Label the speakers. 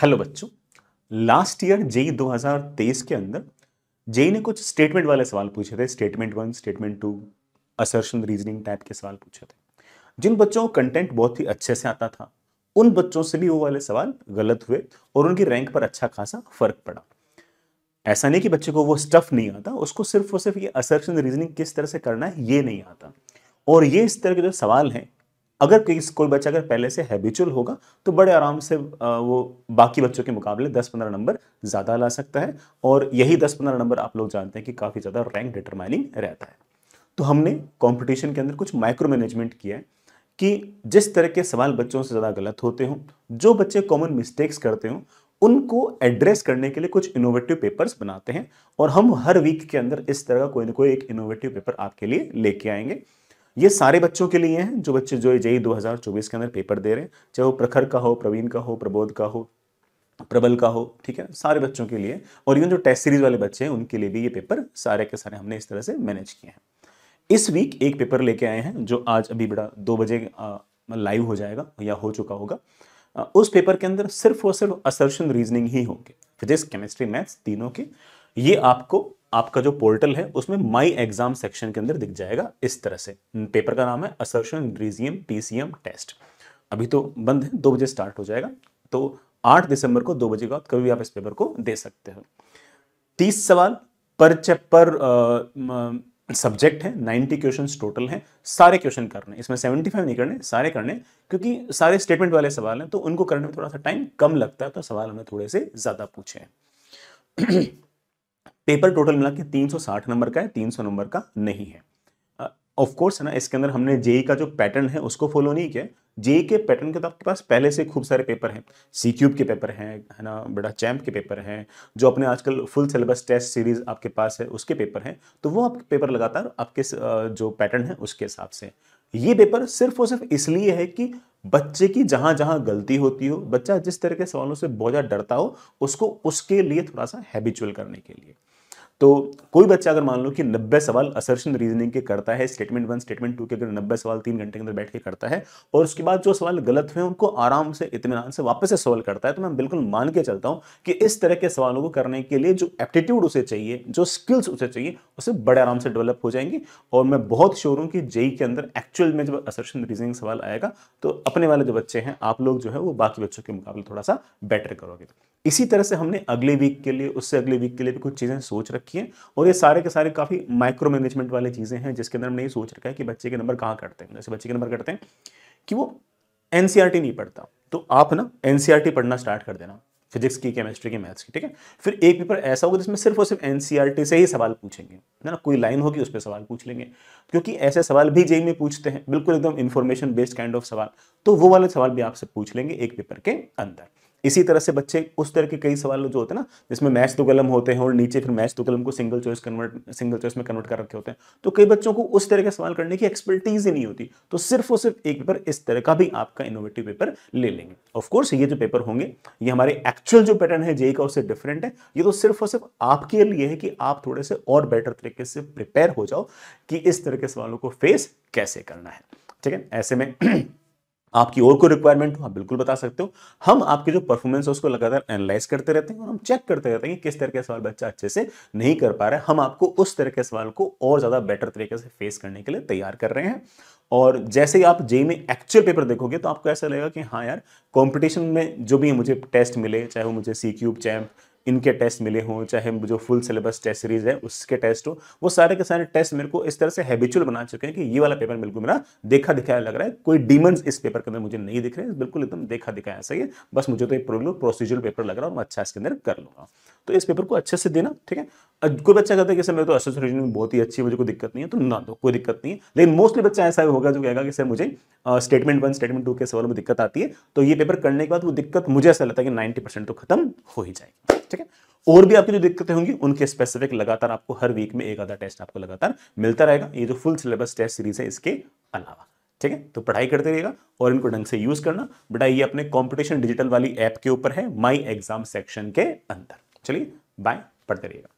Speaker 1: hello बच्चों last year JEE 2023 के अंदर जेई e ने कुछ स्टेटमेंट वाले सवाल पूछे थे statement one statement two assertion reasoning type के सवाल पूछे थे जिन बच्चों को कंटेंट बहुत ही अच्छे से आता था उन बच्चों से भी वो वाले सवाल गलत हुए और उनकी रैंक पर अच्छा खासा फर्क पड़ा ऐसा नहीं कि बच्चे को वो स्टफ नहीं आता उसको सिर्फ और सिर्फ ये असर्शन रीजनिंग किस तरह से करना है ये नहीं आता और ये इस तरह के जो सवाल हैं अगर किस कोई बच्चा अगर पहले से हैबिचुअल होगा तो बड़े आराम से वो बाकी बच्चों के मुकाबले 10-15 नंबर ज़्यादा ला सकता है और यही 10-15 नंबर आप लोग जानते हैं कि काफ़ी ज़्यादा रैंक डिटरमाइनिंग रहता है तो हमने कंपटीशन के अंदर कुछ माइक्रो मैनेजमेंट किया है कि जिस तरह के सवाल बच्चों से ज़्यादा गलत होते हों जो बच्चे कॉमन मिस्टेक्स करते हों उनको एड्रेस करने के लिए कुछ इनोवेटिव पेपर्स बनाते हैं और हम हर वीक के अंदर इस तरह का कोई ना कोई एक इनोवेटिव पेपर आपके लिए लेके आएंगे ये सारे बच्चों के लिए हैं जो बच्चे जो जेई 2024 के अंदर पेपर दे रहे हैं चाहे वो प्रखर का हो प्रवीण का हो प्रबोध का हो प्रबल का हो ठीक है सारे बच्चों के लिए और इवन जो टेस्ट सीरीज वाले बच्चे हैं उनके लिए भी ये पेपर सारे के सारे हमने इस तरह से मैनेज किए हैं इस वीक एक पेपर लेके आए हैं जो आज अभी बड़ा दो बजे लाइव हो जाएगा या हो चुका होगा उस पेपर के अंदर सिर्फ और सिर्फ असर्शन रीजनिंग ही होंगे फिजिक्स केमिस्ट्री मैथ्स तीनों के ये आपको आपका जो पोर्टल है उसमें माई एग्जाम सेक्शन के अंदर दिख जाएगा इस तरह से पेपर का नाम है असर्शन रिजियम पीसीएम टेस्ट अभी तो बंद है दो बजे स्टार्ट हो जाएगा तो आठ दिसंबर को दो बजे के बाद कभी भी आप इस पेपर को दे सकते हो तीस सवाल पर चैप्टर सब्जेक्ट है नाइन्टी क्वेश्चन टोटल हैं सारे क्वेश्चन करने इसमें सेवेंटी फाइव नहीं करने सारे करने क्योंकि सारे स्टेटमेंट वाले सवाल हैं तो उनको करने में थोड़ा सा टाइम कम लगता है तो सवाल हमने थोड़े से ज़्यादा पूछे हैं पेपर टोटल मिला के साठ नंबर का है सौ नंबर का नहीं है ऑफ कोर्स है ना इसके अंदर हमने जेई का जो पैटर्न है उसको फॉलो नहीं किया जेई के पैटर्न के तो आपके पास पहले से खूब सारे पेपर हैं सी क्यूब के पेपर हैं है ना बड़ा चैम्प के पेपर हैं जो अपने आजकल फुल सिलेबस टेस्ट सीरीज आपके पास है उसके पेपर हैं तो वो आपके पेपर लगातार आपके जो पैटर्न है उसके हिसाब से ये पेपर सिर्फ और सिर्फ इसलिए है कि बच्चे की जहां जहां गलती होती हो बच्चा जिस तरह के सवालों से बहुत डरता हो उसको उसके लिए थोड़ा सा हैबिचुअल करने के लिए तो कोई बच्चा अगर मान लो कि नब्बे सवाल असर्शन रीजनिंग के करता है स्टेटमेंट वन स्टेटमेंट टू के अगर नब्बे सवाल तीन घंटे के अंदर बैठ के करता है और उसके बाद जो सवाल गलत हुए उनको आराम से इतमान से वापस से सॉल्व करता है तो मैं बिल्कुल मान के चलता हूँ कि इस तरह के सवालों को करने के लिए जो एप्टीट्यूड उसे चाहिए जो स्किल्स उसे चाहिए उसे बड़े आराम से डेवलप हो जाएंगी और मैं बहुत श्योर हूँ कि जेई के अंदर एक्चुअल में जब असर्शन रीजनिंग सवाल आएगा तो अपने वाले जो बच्चे हैं आप लोग जो है वो बाकी बच्चों के मुकाबले थोड़ा सा बेटर करोगे इसी तरह से हमने अगले वीक के लिए उससे अगले वीक के लिए भी कुछ चीज़ें सोच रखी हैं और ये सारे के सारे काफ़ी माइक्रो मैनेजमेंट वाली चीज़ें हैं जिसके अंदर हमने ये सोच रखा है कि बच्चे के नंबर कहाँ कटते हैं जैसे बच्चे के नंबर कटते हैं कि वो एन e नहीं पढ़ता तो आप ना एन e पढ़ना स्टार्ट कर देना फिजिक्स की केमिस्ट्री की मैथ्स की ठीक है फिर एक पेपर ऐसा होगा जिसमें सिर्फ और सिर्फ एन e से ही सवाल पूछेंगे है ना कोई लाइन होगी उस पर सवाल पूछ लेंगे क्योंकि ऐसे सवाल भी जेई में पूछते हैं बिल्कुल एकदम इन्फॉर्मेशन बेस्ड काइंड ऑफ सवाल तो वो वाले सवाल भी आपसे पूछ लेंगे एक पेपर के अंदर इसी तरह से बच्चे उस तरह के कई सवाल जो होते हैं ना जिसमें मैच तो कलम होते हैं और नीचे फिर मैच तो कलम को single choice convert single choice में कन्वर्ट कर रखे होते हैं तो कई बच्चों को उस तरह के सवाल करने की एक्सपर्टीज ही नहीं होती तो सिर्फ और सिर्फ एक पेपर इस तरह का भी आपका इनोवेटिव पेपर ले लेंगे ऑफकोर्स ये जो पेपर होंगे ये हमारे एक्चुअल जो पैटर्न है जेई का उससे डिफरेंट है ये तो सिर्फ और सिर्फ आपके लिए है कि आप थोड़े से और बेटर तरीके से प्रिपेयर हो जाओ कि इस तरह के सवालों को फेस कैसे करना है ठीक है ऐसे में आपकी और कोई रिक्वायरमेंट हो आप बिल्कुल बता सकते हो हम आपके जो परफॉर्मेंस है उसको लगातार एनालाइज करते रहते हैं और हम चेक करते रहते हैं कि किस तरह के सवाल बच्चा अच्छे से नहीं कर पा रहा है हम आपको उस तरह के सवाल को और ज़्यादा बेटर तरीके से फेस करने के लिए तैयार कर रहे हैं और जैसे ही आप जे e e में एक्चुअल पेपर देखोगे तो आपको ऐसा लगेगा कि हाँ यार कॉम्पिटिशन में जो भी मुझे टेस्ट मिले चाहे वो मुझे सी क्यूब चैम्प इनके टेस्ट मिले हों चाहे जो फुल सिलेबस टेस्ट सीरीज है उसके टेस्ट हो वो सारे के सारे टेस्ट मेरे को इस तरह से हैबिचुअल बना चुके हैं कि ये वाला पेपर बिल्कुल मेरा देखा दिखाया लग रहा है कोई डीमंस इस पेपर के अंदर मुझे नहीं दिख रहे बिल्कुल एकदम देखा दिखाया सही है बस मुझे तो ये प्रोसीजर पेपर लग रहा है और मैं अच्छा इसके अंदर कर लूँगा तो इस पेपर को अच्छे से देना ठीक है कोई बच्चा कहता है कि सर मेरे तो एसोसिएट रीजन बहुत ही अच्छी मुझे कोई दिक्कत नहीं है तो ना दो कोई दिक्कत नहीं है लेकिन मोस्टली बच्चा ऐसा होगा जो कहेगा कि सर मुझे स्टेटमेंट वन स्टेटमेंट टू के सवालों में दिक्कत आती है तो ये पेपर करने के बाद वो दिक्कत मुझे ऐसा लगता है कि नाइन्टी तो खत्म हो ही जाएगी ठीक है और भी आपकी जो दिक्कतें होंगी उनके स्पेसिफिक लगातार आपको हर वीक में एक आधा टेस्ट आपको लगातार मिलता रहेगा ये जो फुल सिलेबस टेस्ट सीरीज है इसके अलावा ठीक है तो पढ़ाई करते रहिएगा और इनको ढंग से यूज करना बेटा ये अपने कंपटीशन डिजिटल वाली ऐप के ऊपर है माई एग्जाम सेक्शन के अंदर चलिए बाय पढ़ते रहिएगा